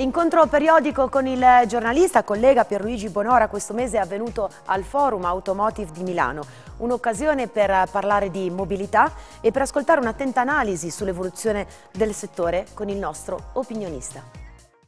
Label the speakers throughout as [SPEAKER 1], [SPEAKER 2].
[SPEAKER 1] L'incontro periodico con il giornalista collega Pierluigi Bonora questo mese è avvenuto al Forum Automotive di Milano, un'occasione per parlare di mobilità e per ascoltare un'attenta analisi sull'evoluzione del settore con il nostro opinionista.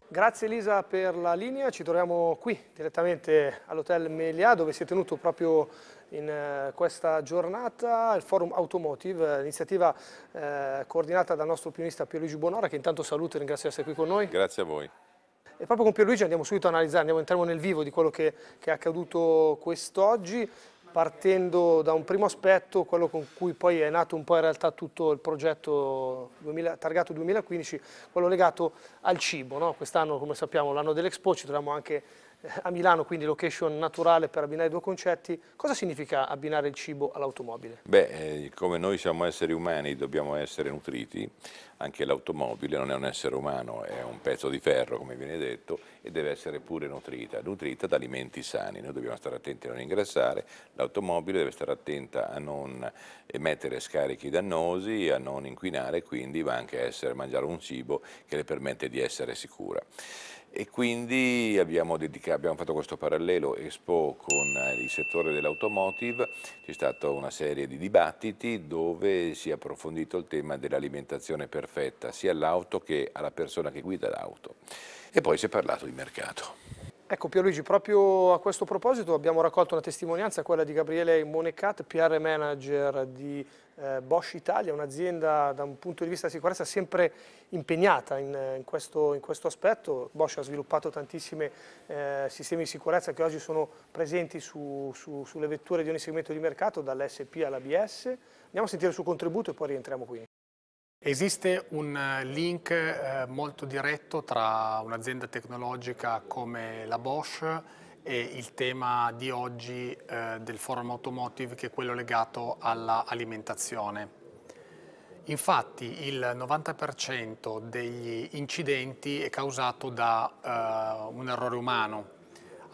[SPEAKER 1] Grazie Elisa per la linea, ci troviamo qui direttamente all'Hotel Melià dove si è tenuto proprio in eh, questa giornata il Forum Automotive, eh, iniziativa eh, coordinata dal nostro pianista Pierluigi Buonora che intanto saluto e ringrazio di essere qui con noi. Grazie a voi. E proprio con Pierluigi andiamo subito a analizzare, andiamo, entriamo nel vivo di quello che, che è accaduto quest'oggi partendo da un primo aspetto, quello con cui poi è nato un po' in realtà tutto il progetto 2000, targato 2015, quello legato al cibo. No? Quest'anno, come sappiamo, l'anno dell'Expo, ci troviamo anche a Milano, quindi location naturale per abbinare i due concetti, cosa significa abbinare il cibo all'automobile?
[SPEAKER 2] Beh, eh, come noi siamo esseri umani, dobbiamo essere nutriti, anche l'automobile non è un essere umano, è un pezzo di ferro, come viene detto, e deve essere pure nutrita, nutrita da alimenti sani. Noi dobbiamo stare attenti a non ingrassare, l'automobile deve stare attenta a non emettere scarichi dannosi, a non inquinare, quindi va anche a essere, mangiare un cibo che le permette di essere sicura e quindi abbiamo, dedicato, abbiamo, fatto questo parallelo Expo con eh, il settore dell'automotive, c'è stata una serie di dibattiti dove si è approfondito il tema dell'alimentazione perfetta sia all'auto che alla persona che guida l'auto e poi si è parlato di mercato.
[SPEAKER 1] Ecco Pierluigi, proprio a questo proposito abbiamo raccolto una testimonianza, quella di Gabriele Monecat, PR manager di eh, Bosch Italia, un'azienda da un punto di vista di sicurezza sempre impegnata in, in, questo, in questo, aspetto. Bosch ha sviluppato tantissimi eh, sistemi di sicurezza che oggi sono presenti su, su, sulle vetture di ogni segmento di mercato, dall'SP all'ABS. Andiamo a sentire il suo contributo e poi rientriamo qui.
[SPEAKER 3] Esiste un eh, link eh, molto diretto tra un'azienda tecnologica come la Bosch e il tema di oggi eh, del forum automotive che è quello legato all'alimentazione. Infatti il 90% degli incidenti è causato da eh, un errore umano.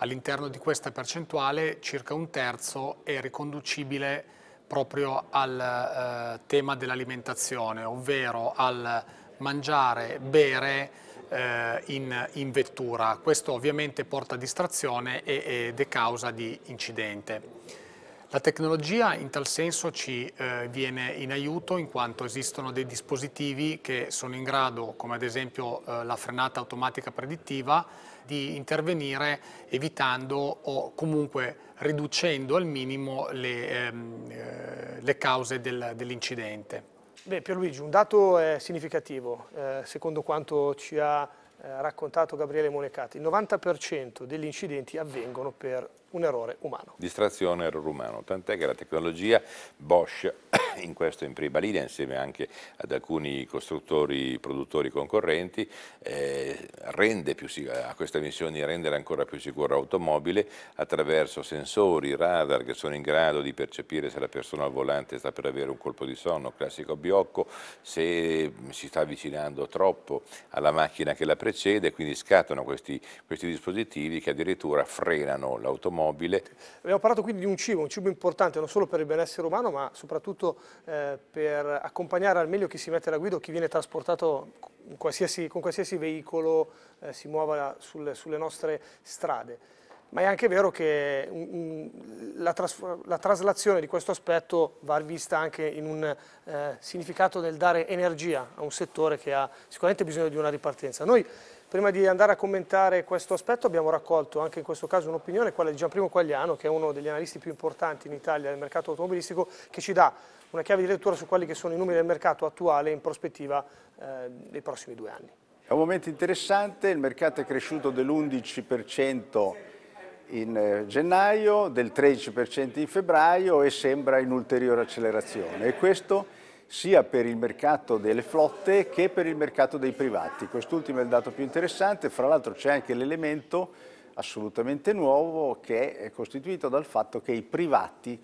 [SPEAKER 3] All'interno di questa percentuale circa un terzo è riconducibile a proprio al eh, tema dell'alimentazione, ovvero al mangiare, bere eh, in, in, vettura. Questo ovviamente porta a distrazione ed è causa di incidente. La tecnologia in tal senso ci eh, viene in aiuto in quanto esistono dei dispositivi che sono in grado, come ad esempio eh, la frenata automatica predittiva, di intervenire evitando o comunque riducendo al minimo le, ehm, eh, le cause del, dell'incidente.
[SPEAKER 1] Beh, Pierluigi, un dato è eh, significativo, eh, secondo quanto ci ha eh, raccontato Gabriele Monecati, il 90% degli incidenti avvengono per un errore umano.
[SPEAKER 2] Distrazione, errore umano, tant'è che la tecnologia Bosch in questo in prima linea insieme anche ad alcuni costruttori, produttori concorrenti eh, rende più, ha questa missione di rendere ancora più sicura l'automobile attraverso sensori, radar che sono in grado di percepire se la persona al volante sta per avere un colpo di sonno, classico biocco, se si sta avvicinando troppo alla macchina che la prende precede, quindi scattano questi, questi dispositivi che addirittura frenano l'automobile.
[SPEAKER 1] Abbiamo parlato quindi di un cibo, un cibo importante non solo per il benessere umano ma soprattutto eh, per accompagnare al meglio chi si mette alla guida o chi viene trasportato con qualsiasi, con qualsiasi veicolo eh, si muova sul, sulle nostre strade ma è anche vero che la, tras la, traslazione di questo aspetto va vista anche in un eh, significato del dare energia a un settore che ha sicuramente bisogno di una ripartenza. Noi prima di andare a commentare questo aspetto abbiamo raccolto anche in questo caso un'opinione, quella di Gianprimo Quagliano, che è uno degli analisti più importanti in Italia del mercato automobilistico, che ci dà una chiave di lettura su quelli che sono i numeri del mercato attuale in prospettiva eh, prossimi due anni.
[SPEAKER 4] È un momento interessante, il mercato è cresciuto dell'11% in eh, gennaio, del 13% in febbraio e sembra in ulteriore accelerazione. E questo sia per il mercato delle flotte che per il mercato dei privati. Quest'ultimo è il dato più interessante, fra l'altro c'è anche l'elemento assolutamente nuovo che è costituito dal fatto che i privati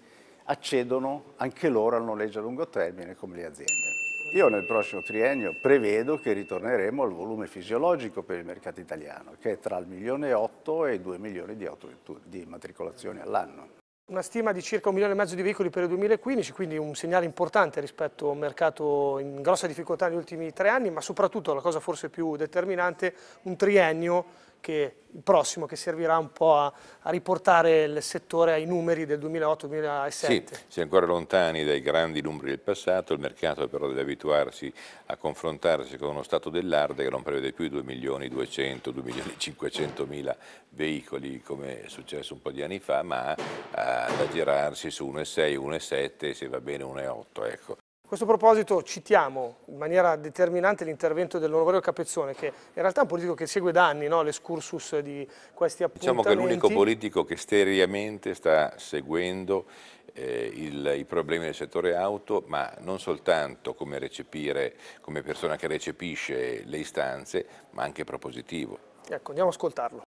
[SPEAKER 4] accedono anche loro al noleggio a lungo termine come le aziende. Io nel prossimo triennio prevedo che ritorneremo al volume fisiologico per il mercato italiano, che è tra il milione e 8 e i 2 milioni di, auto, di matricolazioni all'anno.
[SPEAKER 1] Una stima di circa un milione e mezzo di veicoli per il 2015, quindi un segnale importante rispetto a un mercato in grossa difficoltà negli ultimi tre anni, ma soprattutto la cosa forse più determinante, un triennio che il prossimo che servirà un po' a, a riportare il settore ai numeri del 2008-2007. Sì,
[SPEAKER 2] si è ancora lontani dai grandi numeri del passato, il mercato però deve abituarsi a confrontarsi con uno stato dell'arte che non prevede più 2 milioni 200, 2 milioni 500 mila veicoli come è successo un po' di anni fa, ma ad aggirarsi su 1,6, 1,7, se va bene 1,8. Ecco.
[SPEAKER 1] A questo proposito citiamo in maniera determinante l'intervento dell'onorevole Capezzone, che in realtà è un politico che segue da anni no? l'escursus di questi appuntamenti. Diciamo che è l'unico
[SPEAKER 2] politico che seriamente sta seguendo eh, il, i problemi del settore auto, ma non soltanto come, recepire, come persona che recepisce le istanze, ma anche propositivo. Ecco, andiamo a ascoltarlo.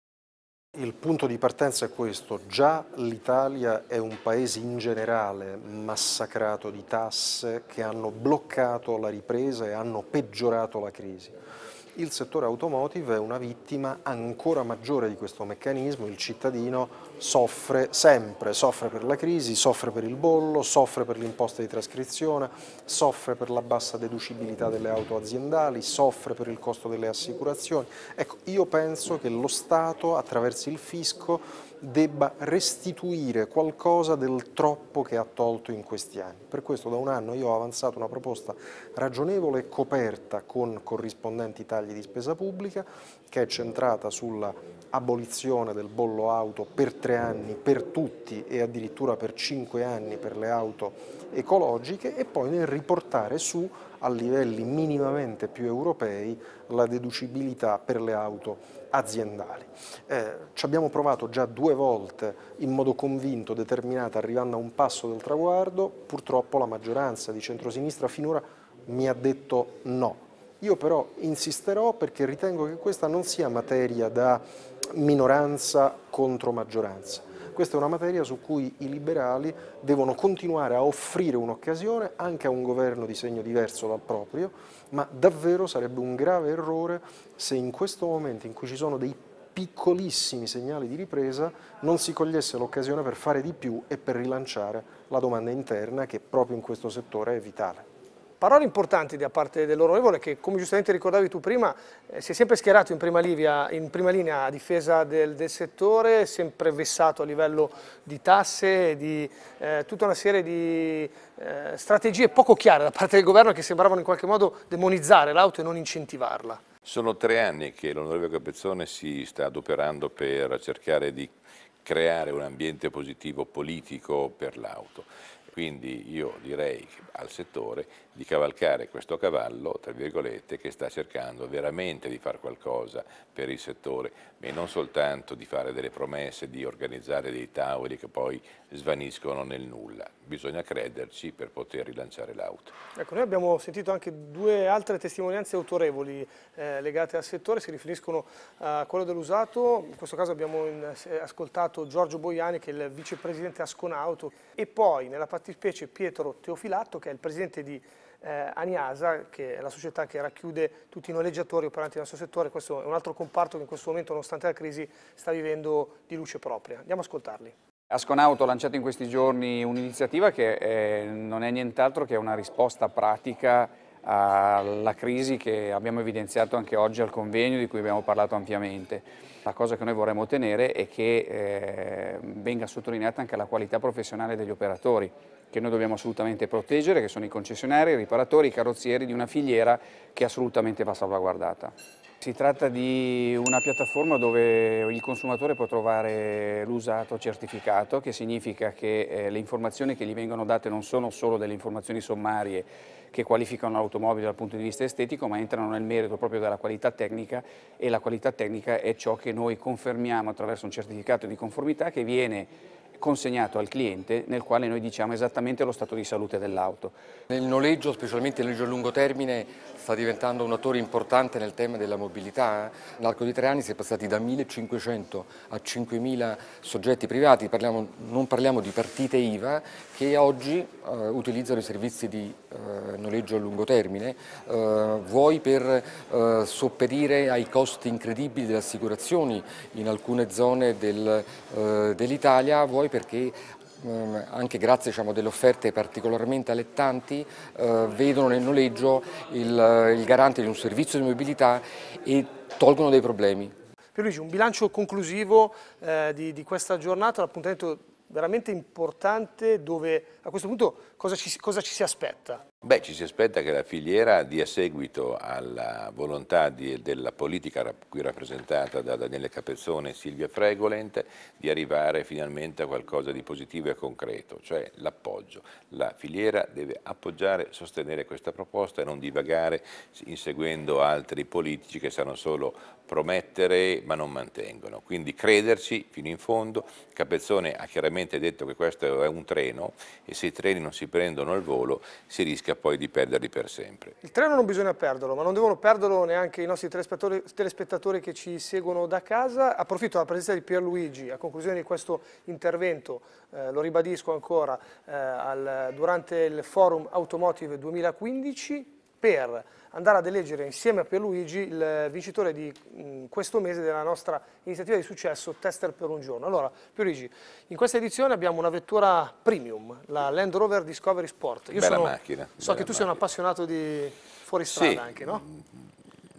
[SPEAKER 4] Il punto di partenza è questo, già l'Italia è un paese in generale massacrato di tasse che hanno bloccato la ripresa e hanno peggiorato la crisi il settore automotive è una vittima ancora maggiore di questo meccanismo, il cittadino soffre sempre, soffre per la crisi, soffre per il bollo, soffre per l'imposta di trascrizione, soffre per la bassa deducibilità delle auto aziendali, soffre per il costo delle assicurazioni. Ecco, io penso che lo Stato attraverso il fisco debba restituire qualcosa del troppo che ha tolto in questi anni. Per questo da un anno io ho avanzato una proposta ragionevole e coperta con corrispondenti tagli di spesa pubblica che è centrata sulla abolizione del bollo auto per tre anni per tutti e addirittura per cinque anni per le auto ecologiche e poi nel riportare su a livelli minimamente più europei la deducibilità per le auto aziendali. Eh, ci abbiamo provato già due volte in modo convinto, determinato, arrivando a un passo del traguardo, purtroppo la maggioranza di centrosinistra finora mi ha detto no. Io però insisterò perché ritengo che questa non sia materia da minoranza contro maggioranza, questa è una materia su cui i liberali devono continuare a offrire un'occasione anche a un governo di segno diverso dal proprio, ma davvero sarebbe un grave errore se in questo momento in cui ci sono dei piccolissimi segnali di ripresa non si cogliesse l'occasione per fare di più e per rilanciare la domanda interna che proprio in questo settore è vitale. Parole importanti da parte dell'onorevole che, come giustamente
[SPEAKER 1] ricordavi tu prima, eh, si è sempre schierato in prima, livia, in prima linea a difesa del, del, settore, sempre vessato a livello di tasse, di eh, tutta una serie di eh, strategie poco chiare da parte del governo che sembravano in qualche modo demonizzare l'auto e non incentivarla.
[SPEAKER 2] Sono tre anni che l'onorevole Capezzone si sta adoperando per cercare di creare un ambiente positivo politico per l'auto. Quindi io direi al settore di cavalcare questo cavallo, tra virgolette, che sta cercando veramente di fare qualcosa per il settore e non soltanto di fare delle promesse, di organizzare dei tavoli che poi svaniscono nel nulla. Bisogna crederci per poter rilanciare l'auto.
[SPEAKER 1] Ecco, noi abbiamo sentito anche due altre testimonianze autorevoli eh, legate al settore, si riferiscono a quello dell'usato, in questo caso abbiamo in, eh, ascoltato Giorgio Boiani che è il vicepresidente Asconauto e poi nella parte fattispecie Pietro Teofilatto, che è il presidente di eh, Aniasa, che è la società che racchiude tutti i noleggiatori operanti nel nostro settore. Questo è un altro comparto che in questo momento, nonostante la crisi, sta vivendo di luce propria. Andiamo a ascoltarli.
[SPEAKER 5] Asconauto ha lanciato in questi giorni un'iniziativa che è, eh, non è nient'altro che una risposta pratica alla crisi che abbiamo evidenziato anche oggi al convegno di cui abbiamo parlato ampiamente. La cosa che noi vorremmo ottenere è che eh, venga sottolineata anche la qualità professionale degli operatori, che noi dobbiamo assolutamente proteggere, che sono i concessionari, i riparatori, i carrozzieri di una filiera che assolutamente va salvaguardata. Si tratta di una piattaforma dove il consumatore può trovare l'usato certificato, che significa che eh, le informazioni che gli vengono date non sono solo delle informazioni sommarie che qualificano l'automobile dal punto di vista estetico, ma entrano nel merito proprio della qualità tecnica e la qualità tecnica è ciò che noi confermiamo attraverso un certificato di conformità che viene consegnato al cliente nel quale noi diciamo esattamente lo stato di salute dell'auto. Il noleggio, specialmente il noleggio a lungo termine, sta diventando un attore importante nel tema della mobilità. Eh. Nell'arco di tre anni si è passati da 1.500 a 5.000 soggetti privati, parliamo, non parliamo di partite IVA, che oggi eh, utilizzano i servizi di eh, noleggio a lungo termine, eh, vuoi per eh, sopperire ai costi incredibili delle assicurazioni in alcune zone del, eh, dell'Italia, vuoi perché mm, anche grazie diciamo, delle offerte particolarmente allettanti, eh, vedono nel noleggio il, il garante di un servizio di mobilità e tolgono dei problemi.
[SPEAKER 1] Pierluigi, un bilancio conclusivo eh, di, di questa giornata, un appuntamento veramente importante dove a questo punto cosa ci, cosa ci si aspetta?
[SPEAKER 2] Beh, ci si aspetta che la filiera dia seguito alla volontà di, della politica qui rappresentata da Daniele Capezzone e Silvia Fregolent di arrivare finalmente a qualcosa di positivo e concreto, cioè l'appoggio. La filiera deve appoggiare, sostenere questa proposta e non divagare inseguendo altri politici che sanno solo promettere ma non mantengono. Quindi crederci fino in fondo. Capezzone ha chiaramente detto che questo è un treno e se i treni non si prendono al volo si rischia poi di perderli per sempre.
[SPEAKER 1] Il treno non bisogna perderlo, ma non devono perderlo neanche i nostri telespettatori, telespettatori che ci seguono da casa. Approfitto della presenza di Pierluigi a conclusione di questo intervento, eh, lo ribadisco ancora, eh, al, durante il forum Automotive 2015 per andare ad eleggere insieme a Pierluigi il vincitore di questo mese della nostra iniziativa di successo Tester per un giorno. Allora, Pierluigi, in questa edizione abbiamo una vettura premium, la Land Rover Discovery Sport. Io bella sono, macchina. So che tu macchina. sei un appassionato di fuoristrada sì, anche, no?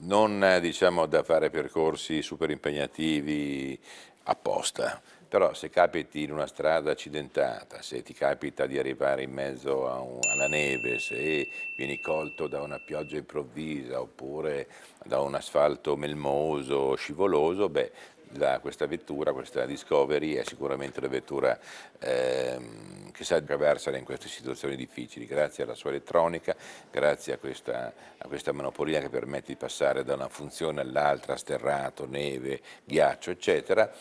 [SPEAKER 2] Non eh, diciamo da fare percorsi super impegnativi apposta, però se capiti in una strada accidentata, se ti capita di arrivare in mezzo un, alla neve, se vieni colto da una pioggia improvvisa oppure da un asfalto melmoso, scivoloso, beh, la, questa vettura, questa Discovery è sicuramente una vettura ehm, che sa attraversare in queste situazioni difficili, grazie alla sua elettronica, grazie a questa, a questa monopolia che permette di passare da una funzione all'altra, sterrato, neve, ghiaccio, eccetera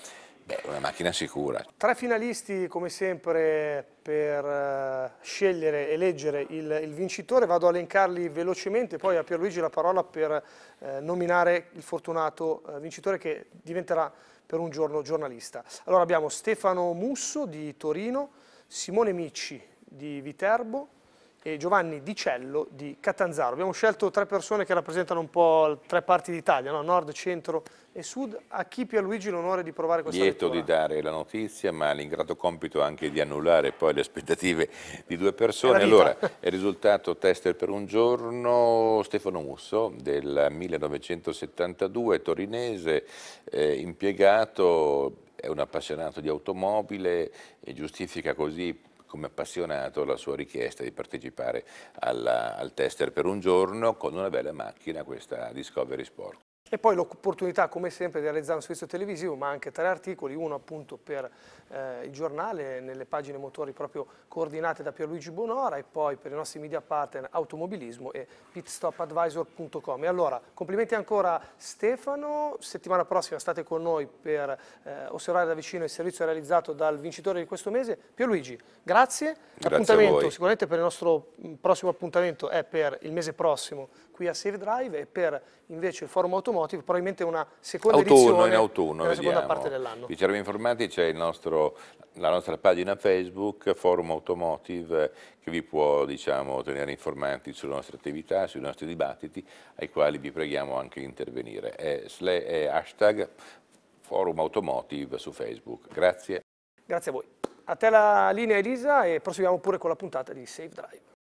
[SPEAKER 2] Beh, una macchina sicura.
[SPEAKER 1] Tre finalisti, come sempre, per eh, scegliere e leggere il, il, vincitore. Vado a elencarli velocemente, poi a Pierluigi la parola per eh, nominare il fortunato eh, vincitore che diventerà per un giorno giornalista. Allora abbiamo Stefano Musso di Torino, Simone Micci di Viterbo, e Giovanni Di Cello di Catanzaro. Abbiamo scelto tre persone che rappresentano un po' tre parti d'Italia, no? nord, centro e sud. A chi più a Luigi l'onore di provare questa Lieto lettura? di dare
[SPEAKER 2] la notizia, ma l'ingrato compito anche di annullare poi le aspettative di due persone. Allora, è risultato tester per un giorno Stefano Musso del 1972, torinese, eh, impiegato, è un appassionato di automobile e giustifica così come appassionato la sua richiesta di partecipare alla, al tester per un giorno con una bella macchina, questa Discovery Sport.
[SPEAKER 1] E poi l'opportunità, come sempre, di realizzare un servizio televisivo, ma anche tre articoli, uno appunto per eh, il giornale, nelle pagine motori proprio coordinate da Pierluigi Bonora e poi per i nostri media partner automobilismo e pitstopadvisor.com. E allora, complimenti ancora Stefano, settimana prossima state con noi per eh, osservare da vicino il servizio realizzato dal vincitore di questo mese, Pierluigi, grazie. grazie appuntamento, sicuramente per il nostro mm, prossimo appuntamento è per il mese prossimo qui a Save Drive e per invece il forum automobilismo Automotive, probabilmente una seconda autunno, edizione in autunno, nella vediamo. seconda parte dell'anno. Vi
[SPEAKER 2] Vicervi Informati c'è la nostra pagina Facebook, Forum Automotive, che vi può diciamo, tenere informati sulle nostre attività, sui nostri dibattiti, ai quali vi preghiamo anche di intervenire. È, è hashtag Forum Automotive su Facebook. Grazie.
[SPEAKER 1] Grazie a voi. A te la linea Elisa e proseguiamo pure con la puntata di Save Drive.